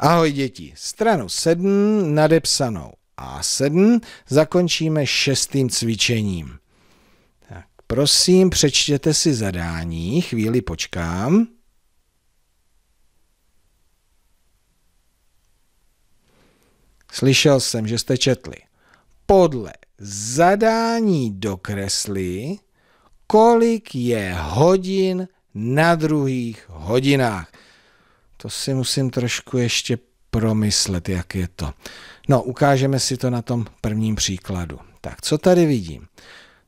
Ahoj děti, stranu 7 nadepsanou A7 zakončíme šestým cvičením. Tak, prosím, přečtěte si zadání, chvíli počkám. Slyšel jsem, že jste četli. Podle zadání dokresli, kolik je hodin na druhých hodinách. To si musím trošku ještě promyslet, jak je to. No, ukážeme si to na tom prvním příkladu. Tak, co tady vidím?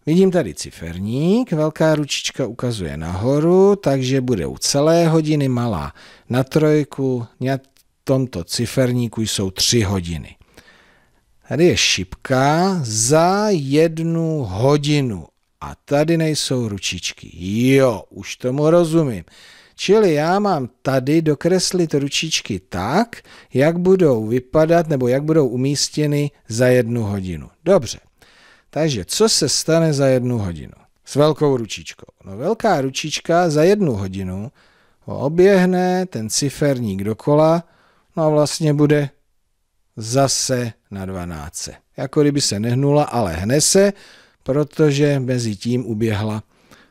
Vidím tady ciferník, velká ručička ukazuje nahoru, takže bude u celé hodiny malá na trojku, na tomto ciferníku jsou tři hodiny. Tady je šipka za jednu hodinu a tady nejsou ručičky. Jo, už tomu rozumím. Čili já mám tady dokreslit ručičky tak, jak budou vypadat nebo jak budou umístěny za jednu hodinu. Dobře. Takže co se stane za jednu hodinu? S velkou ručičkou. No velká ručička za jednu hodinu ho oběhne ten ciferník dokola, no a vlastně bude zase na 12. Jako kdyby se nehnula, ale hne se, protože mezi tím uběhla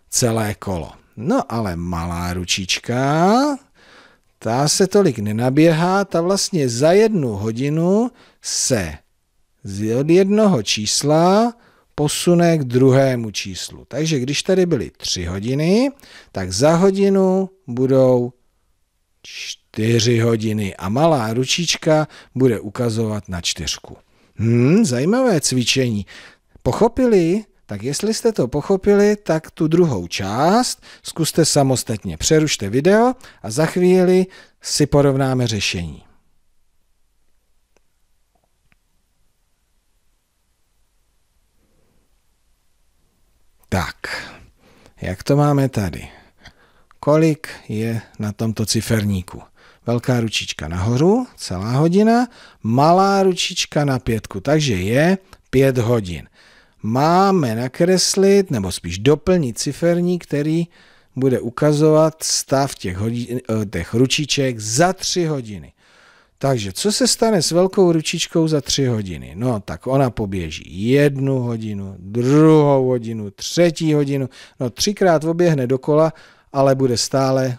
celé kolo. No ale malá ručička, ta se tolik nenaběhá, ta vlastně za jednu hodinu se z jednoho čísla posune k druhému číslu. Takže když tady byly tři hodiny, tak za hodinu budou čtyři hodiny a malá ručička bude ukazovat na čtyřku. Hmm, zajímavé cvičení. Pochopili? Tak jestli jste to pochopili, tak tu druhou část zkuste samostatně. Přerušte video a za chvíli si porovnáme řešení. Tak, jak to máme tady? Kolik je na tomto ciferníku? Velká ručička nahoru, celá hodina, malá ručička na pětku, takže je pět hodin máme nakreslit nebo spíš doplnit ciferní, který bude ukazovat stav těch, hodin, eh, těch ručiček za tři hodiny. Takže co se stane s velkou ručičkou za tři hodiny? No tak ona poběží jednu hodinu, druhou hodinu, třetí hodinu, no třikrát oběhne dokola, ale bude stále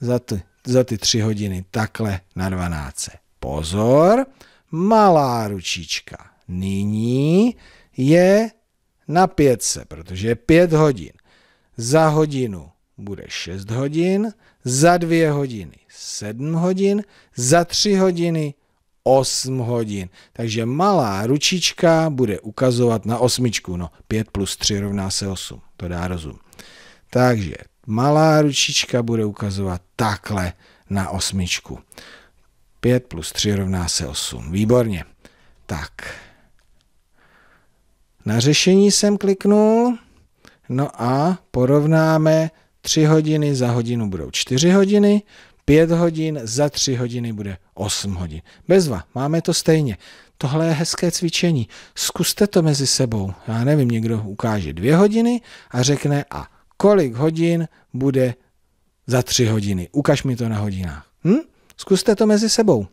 za ty, za ty tři hodiny takhle na 12. Pozor, malá ručička. Nyní je na pětce, protože je 5 hodin. Za hodinu bude 6 hodin, za 2 hodiny 7 hodin, za 3 hodiny 8 hodin. Takže malá ručička bude ukazovat na osmičku. No, 5 plus 3 rovná se 8, to dá rozum. Takže malá ručička bude ukazovat takhle na osmičku. 5 plus 3 rovná se 8. Výborně. Tak. Na řešení jsem kliknul, no a porovnáme 3 hodiny za hodinu budou 4 hodiny, 5 hodin za 3 hodiny bude 8 hodin. Bezva, máme to stejně. Tohle je hezké cvičení. Zkuste to mezi sebou. Já nevím, někdo ukáže 2 hodiny a řekne a kolik hodin bude za 3 hodiny. Ukaž mi to na hodinách. Hm? Zkuste to mezi sebou.